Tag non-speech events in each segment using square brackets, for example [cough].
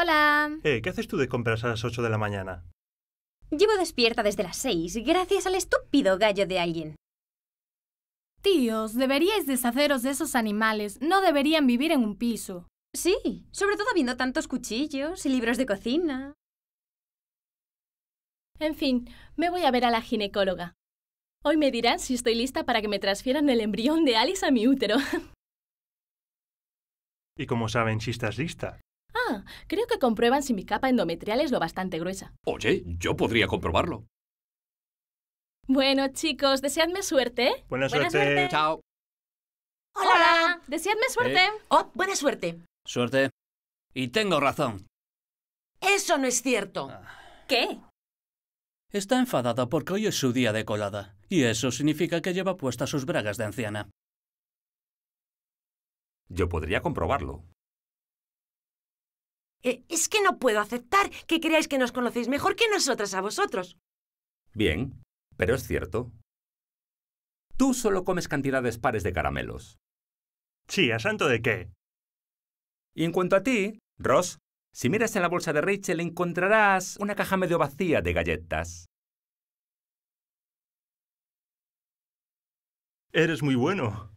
Hola. Eh, ¿qué haces tú de compras a las 8 de la mañana? Llevo despierta desde las 6 gracias al estúpido gallo de alguien. Tíos, deberíais deshaceros de esos animales. No deberían vivir en un piso. Sí, sobre todo viendo tantos cuchillos y libros de cocina. En fin, me voy a ver a la ginecóloga. Hoy me dirán si estoy lista para que me transfieran el embrión de Alice a mi útero. [laughs] ¿Y cómo saben si estás lista? creo que comprueban si mi capa endometrial es lo bastante gruesa. Oye, yo podría comprobarlo. Bueno, chicos, deseadme suerte. Buena, suerte. Chao. Hola. Deseadme suerte. Eh. Oh, buena suerte. Suerte. Y tengo razón. Eso no es cierto. Ah. ¿Qué? Está enfadada porque hoy es su día de colada, y eso significa que lleva puestas sus bragas de anciana. Yo podría comprobarlo. Eh, es que no puedo aceptar que creáis que nos conocéis mejor que nosotras a vosotros. Bien, pero es cierto. Tú solo comes cantidades pares de caramelos. Sí, ¿a santo de qué? Y en cuanto a ti, Ross, si miras en la bolsa de Rachel encontrarás una caja medio vacía de galletas. Eres muy bueno.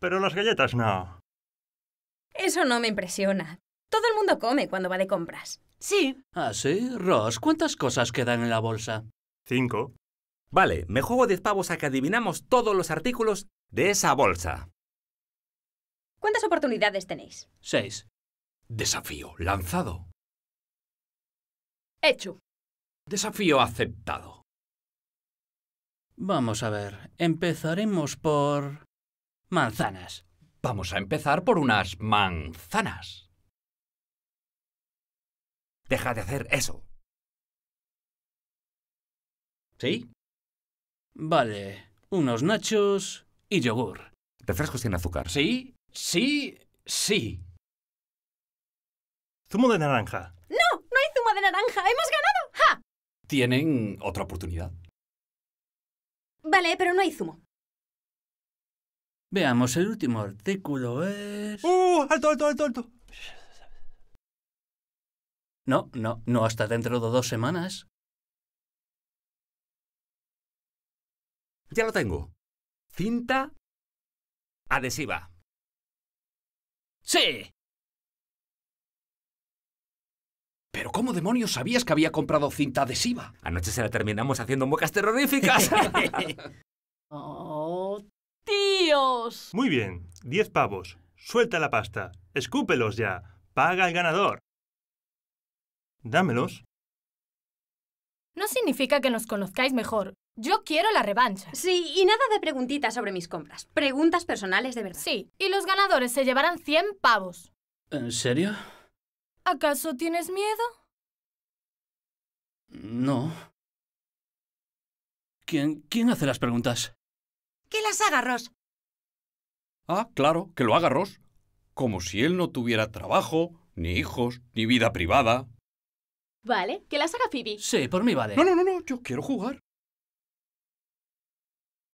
Pero las galletas no. Eso no me impresiona. Todo el mundo come cuando va de compras. Sí. ¿Ah, sí? Ross, ¿cuántas cosas quedan en la bolsa? Cinco. Vale, me juego diez pavos a que adivinamos todos los artículos de esa bolsa. ¿Cuántas oportunidades tenéis? Seis. Desafío lanzado. Hecho. Desafío aceptado. Vamos a ver, empezaremos por... manzanas. Vamos a empezar por unas manzanas. Deja de hacer eso. ¿Sí? Vale, unos nachos y yogur. ¿Refrescos sin azúcar. Sí, sí, sí. Zumo de naranja. ¡No! ¡No hay zumo de naranja! ¡Hemos ganado! ¡Ja! Tienen otra oportunidad. Vale, pero no hay zumo. Veamos, el último artículo es... ¡Uh! ¡Alto, alto, alto, alto! No, no, no hasta dentro de dos semanas. Ya lo tengo. Cinta adhesiva. ¡Sí! ¿Pero cómo demonios sabías que había comprado cinta adhesiva? Anoche se la terminamos haciendo muecas terroríficas. [laughs] [laughs] Oh, ¡Tíos! Muy bien, 10 pavos. Suelta la pasta. Escúpelos ya. Paga el ganador. Dámelos. No significa que nos conozcáis mejor. Yo quiero la revancha. Sí, y nada de preguntitas sobre mis compras. Preguntas personales de verdad. Sí, y los ganadores se llevarán 100 pavos. ¿En serio? ¿Acaso tienes miedo? No. ¿Quién, quién hace las preguntas? Que las haga Ross. Ah, claro, que lo haga Ross. Como si él no tuviera trabajo, ni hijos, ni vida privada. Vale, que las haga Phoebe. Sí, por mí vale. No, no, no, no, yo quiero jugar.